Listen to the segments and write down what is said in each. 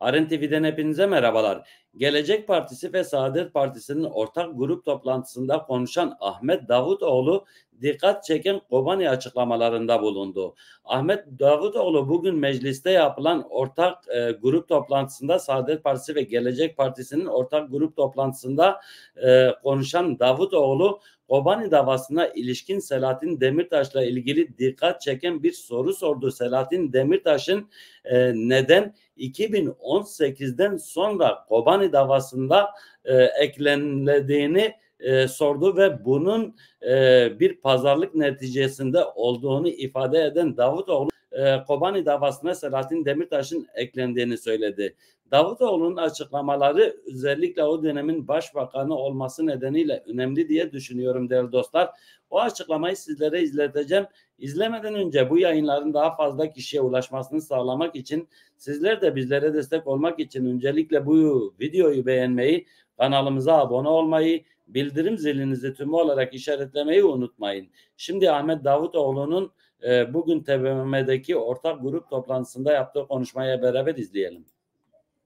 Aren TV'den hepinize merhabalar. Gelecek Partisi ve Saadet Partisi'nin ortak grup toplantısında konuşan Ahmet Davutoğlu dikkat çeken Kobani açıklamalarında bulundu. Ahmet Davutoğlu bugün mecliste yapılan ortak e, grup toplantısında Saadet Partisi ve Gelecek Partisi'nin ortak grup toplantısında e, konuşan Davutoğlu Kobani davasına ilişkin Selahattin Demirtaş'la ilgili dikkat çeken bir soru sordu. Selahattin Demirtaş'ın e, neden 2018'den sonra Kobani davasında e, eklenildiğini e, sordu ve bunun e, bir pazarlık neticesinde olduğunu ifade eden Davutoğlu e, Kobani davasına Selahattin Demirtaş'ın eklendiğini söyledi. Davutoğlu'nun açıklamaları özellikle o dönemin başbakanı olması nedeniyle önemli diye düşünüyorum değerli dostlar. O açıklamayı sizlere izleteceğim. İzlemeden önce bu yayınların daha fazla kişiye ulaşmasını sağlamak için sizler de bizlere destek olmak için öncelikle bu videoyu beğenmeyi, kanalımıza abone olmayı, bildirim zilinizi tümü olarak işaretlemeyi unutmayın. Şimdi Ahmet Davutoğlu'nun e, bugün TBMM'deki ortak grup toplantısında yaptığı konuşmaya beraber izleyelim.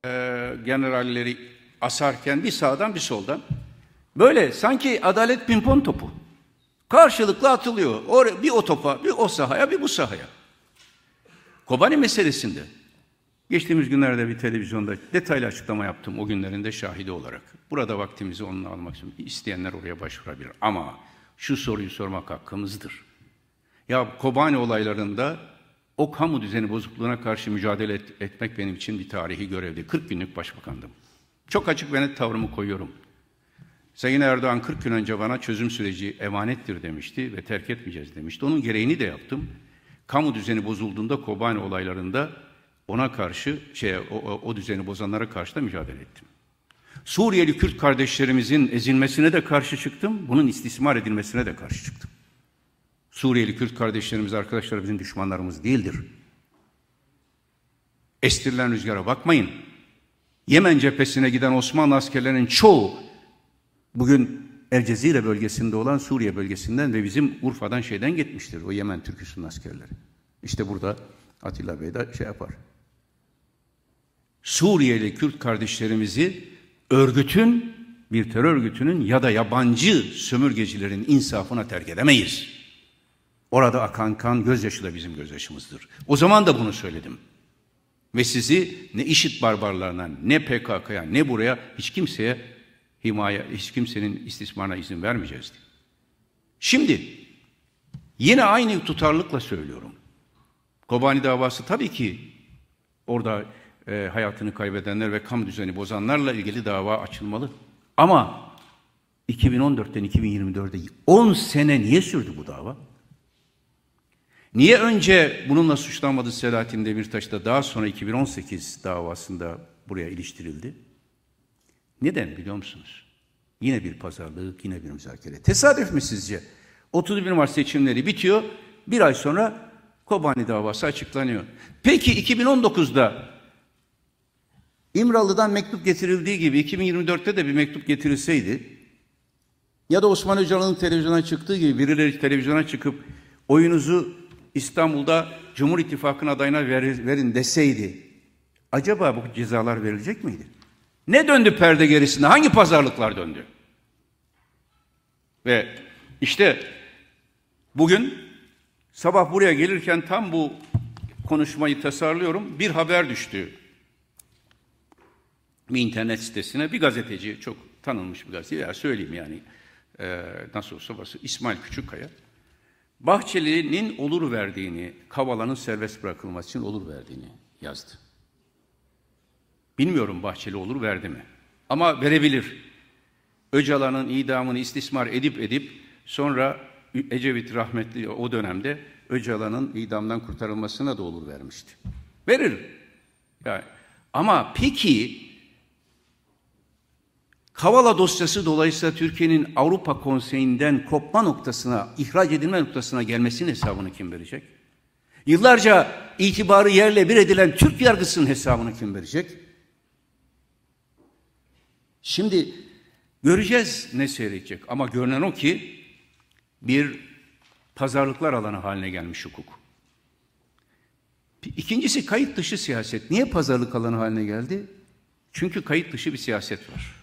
E, generalleri asarken bir sağdan bir soldan böyle sanki adalet pimpon topu karşılıklı atılıyor. Or bir o topa, bir o sahaya, bir bu sahaya. Kobani meselesinde geçtiğimiz günlerde bir televizyonda detaylı açıklama yaptım o günlerinde şahidi olarak. Burada vaktimizi onunla almak için isteyenler oraya başvurabilir ama şu soruyu sormak hakkımızdır. Ya Kobani olaylarında o kamu düzeni bozukluğuna karşı mücadele et, etmek benim için bir tarihi görevdi. 40 günlük başbakandım. Çok açık ve net tavrımı koyuyorum. Sayın Erdoğan 40 gün önce bana çözüm süreci emanettir demişti ve terk etmeyeceğiz demişti. Onun gereğini de yaptım. Kamu düzeni bozulduğunda Kobani olaylarında ona karşı şey o, o, o düzeni bozanlara karşı da mücadele ettim. Suriyeli Kürt kardeşlerimizin ezilmesine de karşı çıktım. Bunun istismar edilmesine de karşı çıktım. Suriyeli Kürt kardeşlerimiz, arkadaşlar bizim düşmanlarımız değildir. Estirilen rüzgara bakmayın. Yemen cephesine giden Osmanlı askerlerinin çoğu bugün El Cezire bölgesinde olan Suriye bölgesinden ve bizim Urfa'dan şeyden gitmiştir o Yemen Türküsü'nün askerleri. İşte burada Atilla Bey de şey yapar. Suriyeli Kürt kardeşlerimizi örgütün, bir terör örgütünün ya da yabancı sömürgecilerin insafına terk edemeyiz. Orada akan kan gözyaşı da bizim gözyaşımızdır. O zaman da bunu söyledim. Ve sizi ne işit barbarlarına, ne PKK'ya, ne buraya hiç kimseye himaye, hiç kimsenin istismarına izin vermeyeceğiz. Diye. Şimdi yine aynı tutarlılıkla söylüyorum. Kobani davası tabii ki orada e, hayatını kaybedenler ve kamu düzeni bozanlarla ilgili dava açılmalı. Ama 2014'ten 2024'e 10 sene niye sürdü bu dava? Niye önce bununla suçlanmadı Selahattin Demirtaş da daha sonra 2018 davasında buraya iliştirildi? Neden biliyor musunuz? Yine bir pazarlık, yine bir müzakere. Tesadüf mü sizce? 31 Mart seçimleri bitiyor. Bir ay sonra Kobani davası açıklanıyor. Peki 2019'da İmralı'dan mektup getirildiği gibi 2024'te de bir mektup getirilseydi ya da Osman Öcalan'ın televizyona çıktığı gibi birileri televizyona çıkıp oyunuzu İstanbul'da Cumhur İttifakı'nın adayına verin, deseydi acaba bu cezalar verilecek miydi? Ne döndü perde gerisinde? Hangi pazarlıklar döndü? Ve işte bugün sabah buraya gelirken tam bu konuşmayı tasarlıyorum. Bir haber düştü. Bir internet sitesine bir gazeteci, çok tanınmış bir gazeteci, ya söyleyeyim yani e, nasıl olsa bası, İsmail Küçükkaya. Bahçeli'nin olur verdiğini, Kavala'nın serbest bırakılması için olur verdiğini yazdı. Bilmiyorum Bahçeli olur verdi mi? Ama verebilir. Öcalan'ın idamını istismar edip edip sonra Ecevit rahmetli o dönemde Öcalan'ın idamdan kurtarılmasına da olur vermişti. Verir. Yani. Ama peki Kavala dosyası dolayısıyla Türkiye'nin Avrupa Konseyi'nden kopma noktasına, ihraç edilme noktasına gelmesinin hesabını kim verecek? Yıllarca itibarı yerle bir edilen Türk yargısının hesabını kim verecek? Şimdi göreceğiz ne seyredecek ama görünen o ki bir pazarlıklar alanı haline gelmiş hukuk. İkincisi kayıt dışı siyaset. Niye pazarlık alanı haline geldi? Çünkü kayıt dışı bir siyaset var.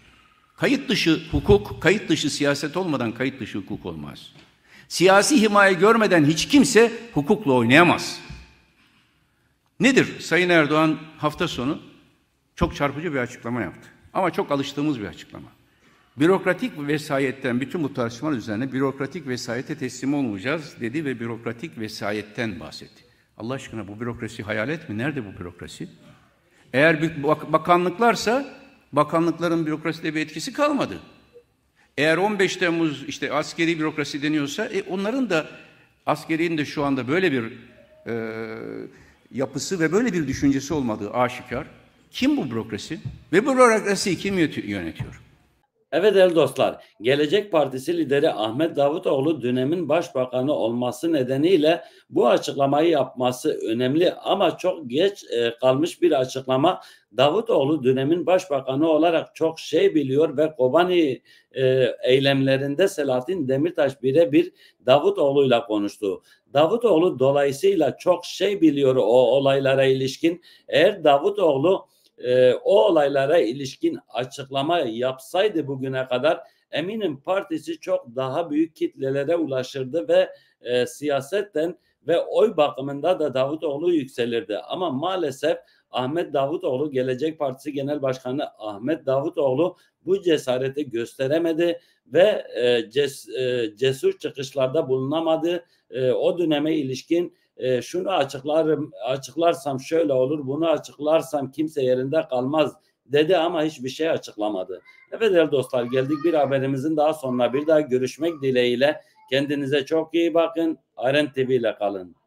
Kayıt dışı hukuk, kayıt dışı siyaset olmadan kayıt dışı hukuk olmaz. Siyasi himaye görmeden hiç kimse hukukla oynayamaz. Nedir? Sayın Erdoğan hafta sonu çok çarpıcı bir açıklama yaptı. Ama çok alıştığımız bir açıklama. Bürokratik vesayetten bütün bu tartışmalar üzerine bürokratik vesayete teslim olmayacağız dedi ve bürokratik vesayetten bahsetti. Allah aşkına bu bürokrasi hayal etme. Nerede bu bürokrasi? Eğer bakanlıklarsa bakanlıkların bürokraside bir etkisi kalmadı. Eğer 15 Temmuz işte askeri bürokrasi deniyorsa e, onların da askerinin de şu anda böyle bir e, yapısı ve böyle bir düşüncesi olmadığı aşikar. Kim bu bürokrasi? Ve bu bürokrasiyi kim yönetiyor? Evet değerli dostlar, Gelecek Partisi lideri Ahmet Davutoğlu dönemin başbakanı olması nedeniyle bu açıklamayı yapması önemli ama çok geç e, kalmış bir açıklama. Davutoğlu dönemin başbakanı olarak çok şey biliyor ve Kobani e, eylemlerinde Selahattin Demirtaş birebir Davutoğlu'yla konuştu. Davutoğlu dolayısıyla çok şey biliyor o olaylara ilişkin. Eğer Davutoğlu e, o olaylara ilişkin açıklama yapsaydı bugüne kadar eminim partisi çok daha büyük kitlelere ulaşırdı ve e, siyasetten ve oy bakımında da Davutoğlu yükselirdi. Ama maalesef Ahmet Davutoğlu Gelecek Partisi Genel Başkanı Ahmet Davutoğlu bu cesareti gösteremedi ve e, ces, e, cesur çıkışlarda bulunamadı. E, o döneme ilişkin e, şunu açıklarım açıklarsam şöyle olur bunu açıklarsam kimse yerinde kalmaz dedi ama hiçbir şey açıklamadı. Evet değerli dostlar geldik bir haberimizin daha sonuna bir daha görüşmek dileğiyle kendinize çok iyi bakın. Aren TV ile kalın.